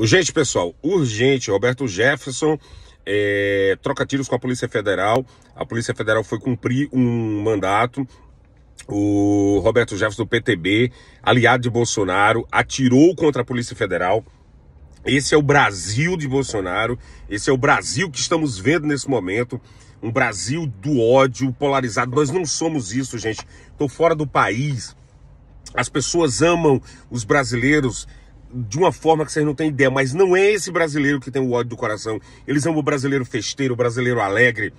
Urgente, pessoal, urgente. Roberto Jefferson é, troca tiros com a Polícia Federal. A Polícia Federal foi cumprir um mandato. O Roberto Jefferson, do PTB, aliado de Bolsonaro, atirou contra a Polícia Federal. Esse é o Brasil de Bolsonaro. Esse é o Brasil que estamos vendo nesse momento. Um Brasil do ódio, polarizado. Nós não somos isso, gente. Estou fora do país. As pessoas amam os brasileiros de uma forma que vocês não têm ideia, mas não é esse brasileiro que tem o ódio do coração. Eles amam o brasileiro festeiro, o brasileiro alegre.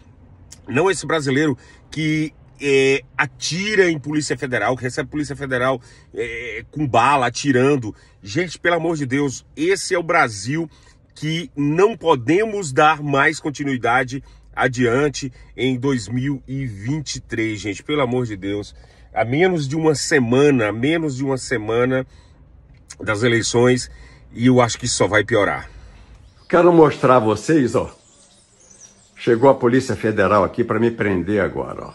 Não é esse brasileiro que é, atira em Polícia Federal, que recebe Polícia Federal é, com bala, atirando. Gente, pelo amor de Deus, esse é o Brasil que não podemos dar mais continuidade adiante em 2023, gente. Pelo amor de Deus, a menos de uma semana, a menos de uma semana das eleições e eu acho que só vai piorar. Quero mostrar a vocês, ó. Chegou a Polícia Federal aqui para me prender agora, ó.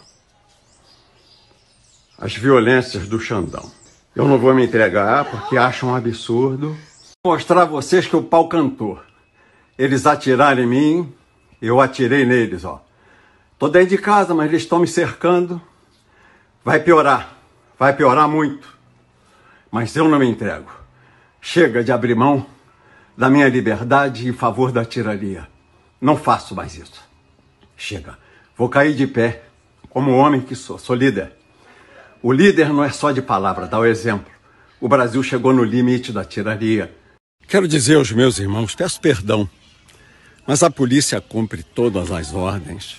As violências do Xandão. Eu não vou me entregar porque acho um absurdo. Vou mostrar a vocês que o pau cantou. Eles atiraram em mim, eu atirei neles, ó. Tô dentro de casa, mas eles estão me cercando. Vai piorar, vai piorar muito. Mas eu não me entrego. Chega de abrir mão da minha liberdade em favor da tirania. Não faço mais isso. Chega. Vou cair de pé, como homem que sou. Sou líder. O líder não é só de palavra, dá o exemplo. O Brasil chegou no limite da tirania. Quero dizer aos meus irmãos, peço perdão, mas a polícia cumpre todas as ordens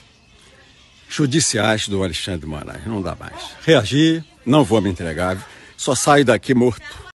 judiciais do Alexandre Moraes. Não dá mais. Reagir, não vou me entregar, só saio daqui morto.